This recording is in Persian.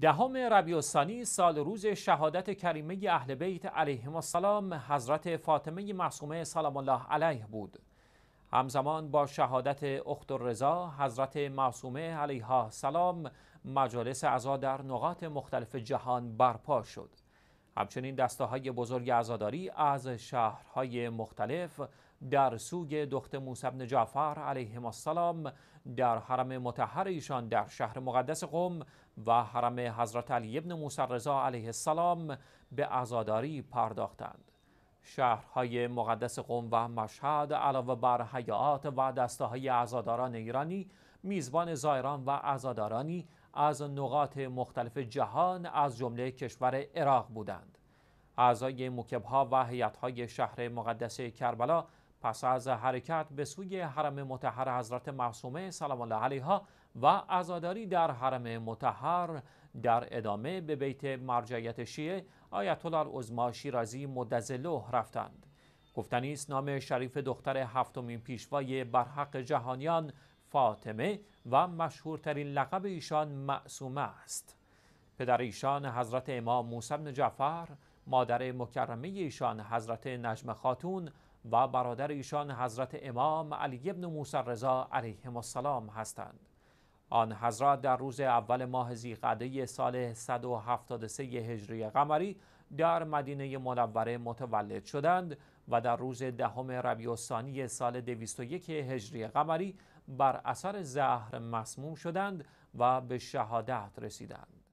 دهم ربیع سال روز شهادت کریمه اهل بیت علیهم السلام حضرت فاطمه معصومه سلام الله علیه بود همزمان با شهادت اخت الرضا حضرت معصومه علیها سلام مجالس عزا در نقاط مختلف جهان برپا شد همچنین دسته های بزرگ ازاداری از شهرهای مختلف در سوی دخت موسی بن جعفر علیه السلام در حرم متحر ایشان در شهر مقدس قم و حرم حضرت علی ابن موسی رضا علیه السلام به ازاداری پرداختند. شهرهای مقدس قم و مشهد علاوه بر حیات و دسته های ازاداران ایرانی میزبان زایران و ازادارانی از نقاط مختلف جهان از جمله کشور عراق بودند. اعضای مکبها و حیاتهای شهر مقدس کربلا پس از حرکت به سوی حرم متحر حضرت معصومه سلام الله علیها و ازاداری در حرم متحر در ادامه به بیت مرجعیت شیعه آیت الله العظما شیرازی مدزلو رفتند گفتنی است نام شریف دختر هفتمین پیشوای برحق جهانیان فاطمه و مشهورترین لقب ایشان معصومه است پدر ایشان حضرت امام موسی بن جعفر مادر مکرمه ایشان حضرت نجم خاتون و برادر ایشان حضرت امام علی ابن موسی رضا علیه السلام هستند آن حضرت در روز اول ماه زیقده سال 173 هجری قمری در مدینه منوره متولد شدند و در روز دهم ربیع الثانی سال 201 هجری قمری بر اثر زهر مسموم شدند و به شهادت رسیدند